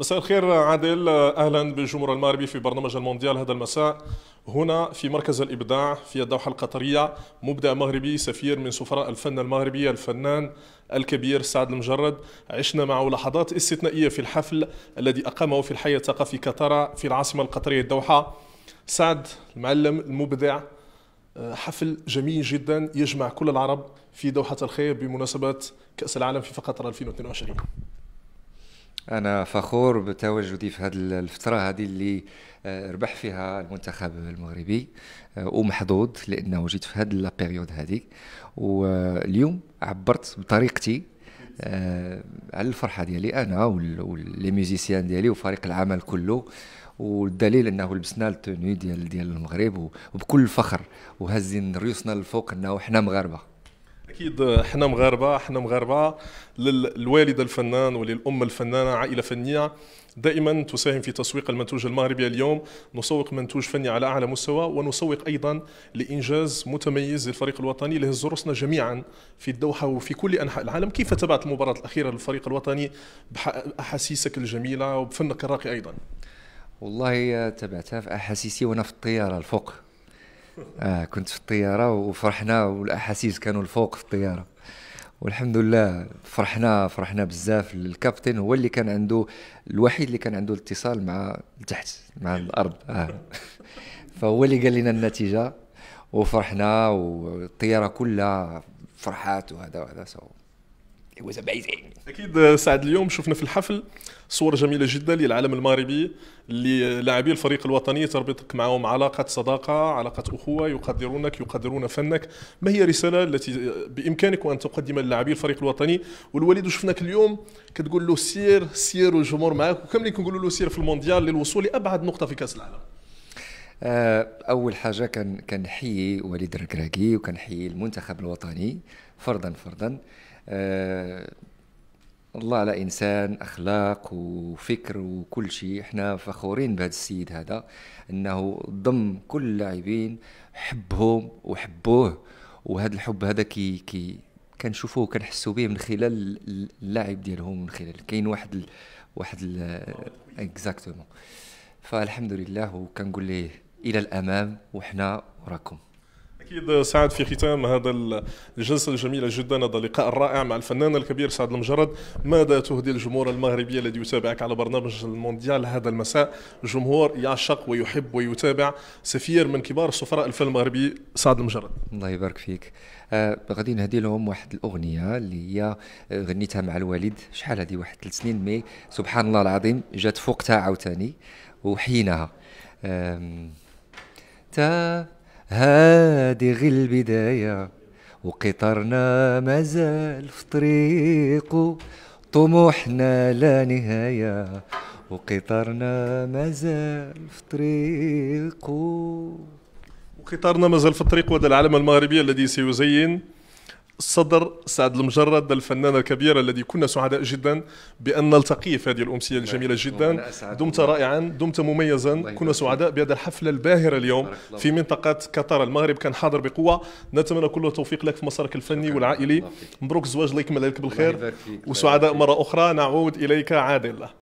مساء الخير عادل اهلا بالجمهور المغربي في برنامج المونديال هذا المساء هنا في مركز الابداع في الدوحه القطريه مبدع مغربي سفير من سفراء الفن المغربي الفنان الكبير سعد المجرد عشنا معه لحظات استثنائيه في الحفل الذي اقامه في الحي الثقافي قطر في العاصمه القطريه الدوحه سعد المعلم المبدع حفل جميل جدا يجمع كل العرب في دوحه الخير بمناسبه كاس العالم في فقط 2022 انا فخور بتواجدي في هذه الفتره هذه اللي آه، ربح فيها المنتخب المغربي آه، ومحظوظ لانه جيت في هذه لابيريود هذه واليوم عبرت بطريقتي آه، على الفرحه ديالي انا ولي ميوزيسيان ديالي وفريق العمل كله والدليل انه لبسنا التوني ديال ديال المغرب وبكل فخر وهزين ريوسنا للفوق انه حنا مغاربه اكيد احنا مغاربه احنا مغاربه للوالده الفنان وللام الفنانه عائله فنيه دائما تساهم في تسويق المنتوج المغربي اليوم نسوق منتوج فني على اعلى مستوى ونسوق ايضا لانجاز متميز للفريق الوطني اللي هز جميعا في الدوحه وفي كل انحاء العالم كيف تابعت المباراه الاخيره للفريق الوطني باحاسيسك الجميله وبفنك الراقي ايضا والله تابعتها في احاسيسي وانا في الطياره الفوق اه كنت في الطياره وفرحنا والاحاسيس كانوا الفوق في الطياره والحمد لله فرحنا فرحنا بزاف الكابتن هو اللي كان عنده الوحيد اللي كان عنده الاتصال مع تحت مع الارض آه. فهو اللي قال لنا النتيجه وفرحنا والطياره كلها فرحات وهذا وهذا سو It was amazing. اكيد سعد اليوم شفنا في الحفل صور جميله جدا للعالم المغربي اللي لاعبي الفريق الوطني تربطك معهم علاقه صداقه علاقه اخوه يقدرونك يقدرون فنك ما هي الرساله التي بامكانك ان تقدمها للاعبي الفريق الوطني والوليد شفناك اليوم كتقول له سير سير والجمهور معك اللي كنقولوا له سير في المونديال للوصول لابعد نقطه في كاس العالم آه، اول حاجه كان كنحيي وليد الركراكي وكنحيي المنتخب الوطني فرضا فرضا أه الله على انسان اخلاق وفكر وكل شيء احنا فخورين بهذا السيد هذا انه ضم كل اللاعبين حبهم وحبوه وهذا الحب هذا كي كي كنشوفوه كنحسوا به من خلال اللاعب ديالهم من خلال كاين واحد ال واحد اكزاكتومون فالحمد لله وكنقول ليه الى الامام وحنا وراكم اكيد سعد في ختام هذا الجلسه الجميله جدا هذا اللقاء الرائع مع الفنان الكبير سعد المجرد ماذا تهدي الجمهور المغربي الذي يتابعك على برنامج المونديال هذا المساء جمهور يعشق ويحب ويتابع سفير من كبار سفراء الفيلم المغربي سعد المجرد الله يبارك فيك آه غادي نهدي لهم واحد الاغنيه اللي هي آه، غنيتها مع الوالد شحال هذه واحد ثلاث سنين مي سبحان الله العظيم جات فوقتها عاوتاني وحيناها آه حتى هادغ البداية وقطرنا مازال في طريقه طموحنا لا نهاية وقطرنا مازال في طريقه وقطارنا مازال في الطريق وهذا العلم المغربي الذي سيزين صدر سعد المجرد الفنان الكبير الذي كنا سعداء جدا بان نلتقيه في هذه الامسيه الجميله جدا دمت رائعا دمت مميزا كنا سعداء بهذا الحفله الباهره اليوم في منطقه قطر المغرب كان حاضر بقوه نتمنى كل التوفيق لك في مسارك الفني والعائلي مبروك الزواج الله يكمل لك بالخير وسعداء مره اخرى نعود اليك عادل